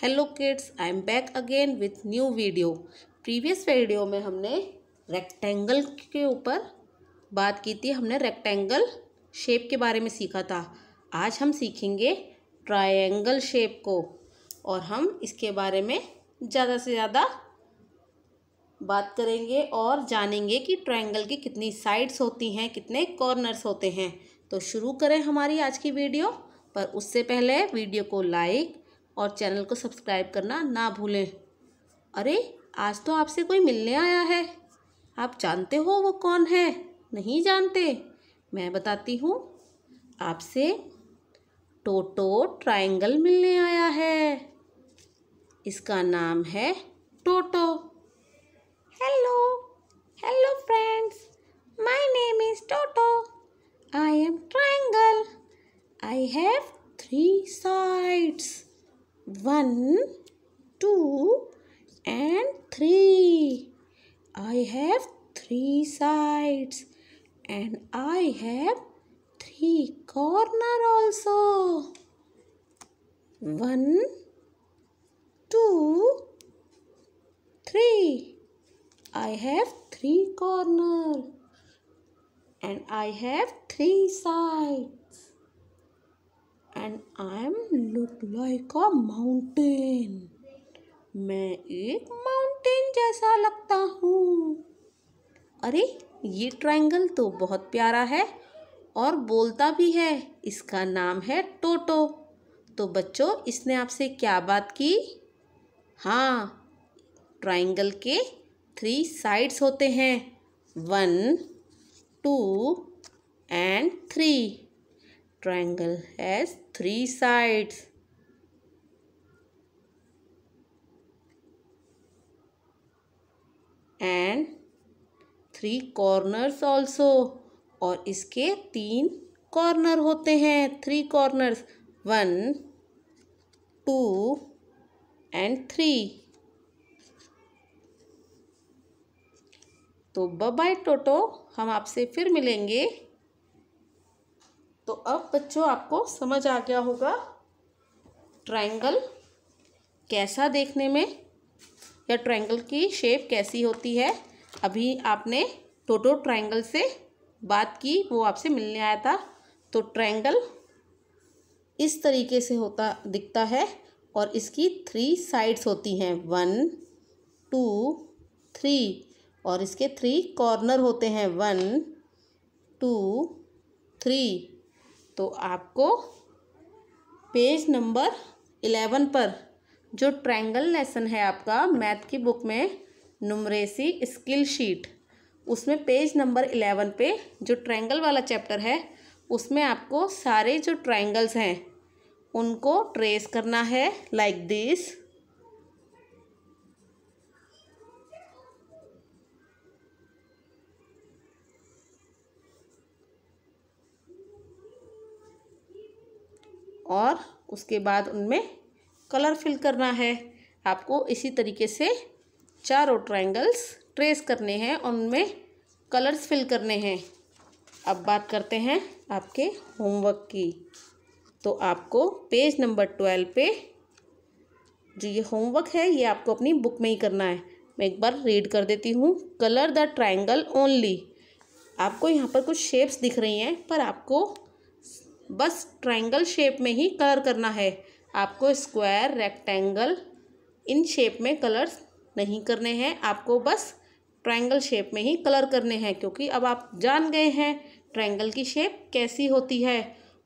Hello kids I am back again with new video previous video में हमने rectangle के ऊपर बात की थी हमने रेक्टेंगल शेप के बारे में सीखा था आज हम सीखेंगे ट्रायंगल शेप को और हम इसके बारे में ज़्यादा से ज़्यादा बात करेंगे और जानेंगे कि ट्रायंगल की कितनी साइड्स होती हैं कितने कॉर्नर्स होते हैं तो शुरू करें हमारी आज की वीडियो पर उससे पहले वीडियो को लाइक और चैनल को सब्सक्राइब करना ना भूलें अरे आज तो आपसे कोई मिलने आया है आप जानते हो वो कौन है नहीं जानते मैं बताती हूँ आपसे टोटो ट्रायंगल मिलने आया है इसका नाम है Toto hello one, two, and three. I have three sides and I have three corner also. One, two, three. I have three corner and I have three sides. And I am look like a mountain मैं एक mountain जैसा लगता हूँ अरे ये triangle तो बहुत प्यारा है और बोलता भी है इसका नाम है टोटो तो बच्चों इसने आपसे क्या बात की हाँ ट्रायंगल के थ्री साइड्स होते हैं one two and three triangle has three sides. And three corners also और इसके तीन कॉर्नर होते हैं three corners one two and three तो बाय टोटो हम आपसे फिर मिलेंगे तो अब बच्चों आपको समझ आ गया होगा ट्रायंगल कैसा देखने में या ट्रायंगल की शेप कैसी होती है अभी आपने टोटो ट्रायंगल से बात की वो आपसे मिलने आया था तो ट्रायंगल इस तरीके से होता दिखता है और इसकी थ्री साइड्स होती हैं वन टू थ्री और इसके थ्री कॉर्नर होते हैं वन टू थ्री तो आपको पेज नंबर इलेवन पर जो ट्रायंगल लेसन है आपका मैथ की बुक में नुमरेसी स्किल शीट उसमें पेज नंबर इलेवन पे जो ट्रायंगल वाला चैप्टर है उसमें आपको सारे जो ट्रायंगल्स हैं उनको ट्रेस करना है लाइक like दिस और उसके बाद उनमें कलर फिल करना है आपको इसी तरीके से चारों ट्रायंगल्स ट्रेस करने हैं और उनमें कलर्स फिल करने हैं अब बात करते हैं आपके होमवर्क की तो आपको पेज नंबर ट्वेल्व पे जो ये होमवर्क है ये आपको अपनी बुक में ही करना है मैं एक बार रीड कर देती हूँ कलर द ट्रायंगल ओनली आपको यहाँ पर कुछ शेप्स दिख रही हैं पर आपको बस ट्रायंगल शेप में ही कलर करना है आपको स्क्वायर रेक्टेंगल इन शेप में कलर नहीं करने हैं आपको बस ट्रायंगल शेप में ही कलर करने हैं क्योंकि अब आप जान गए हैं ट्रायंगल की शेप कैसी होती है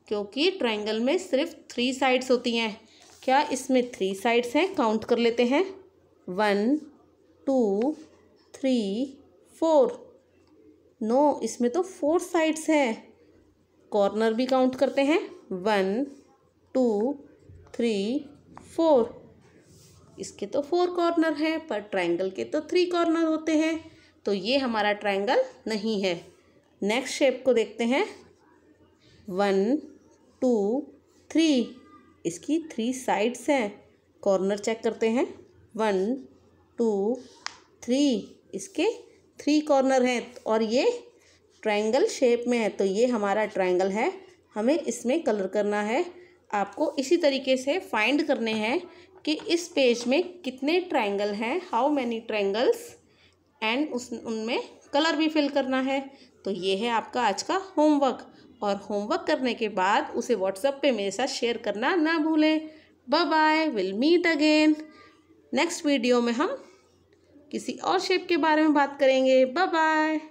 क्योंकि ट्रायंगल में सिर्फ थ्री साइड्स होती हैं क्या इसमें थ्री साइड्स हैं काउंट कर लेते हैं one two three four no इसमें तो फोर साइड्स हैं कॉर्नर भी काउंट करते हैं वन टू थ्री फोर इसके तो फोर कॉर्नर हैं पर ट्राइंगल के तो थ्री कॉर्नर होते हैं तो ये हमारा ट्राइंगल नहीं है नेक्स्ट शेप को देखते हैं वन टू थ्री इसकी थ्री साइड्स हैं कॉर्नर चेक करते हैं वन टू थ्री इसके थ्री कॉर्नर हैं और ये ट्रायंगल शेप में है तो ये हमारा ट्रायंगल है हमें इसमें कलर करना है आपको इसी तरीके से फाइंड करने हैं कि इस पेज में कितने ट्रायंगल हैं हाउ मैनी ट्रायंगल्स एंड उस उनमें कलर भी फिल करना है तो ये है आपका आज का होमवर्क और होमवर्क करने के बाद उसे व्हाट्सएप पे मेरे साथ शेयर करना ना भूलें bye bye will meet again next video में हम किसी और शेप के बारे में बात करेंगे बाय बाय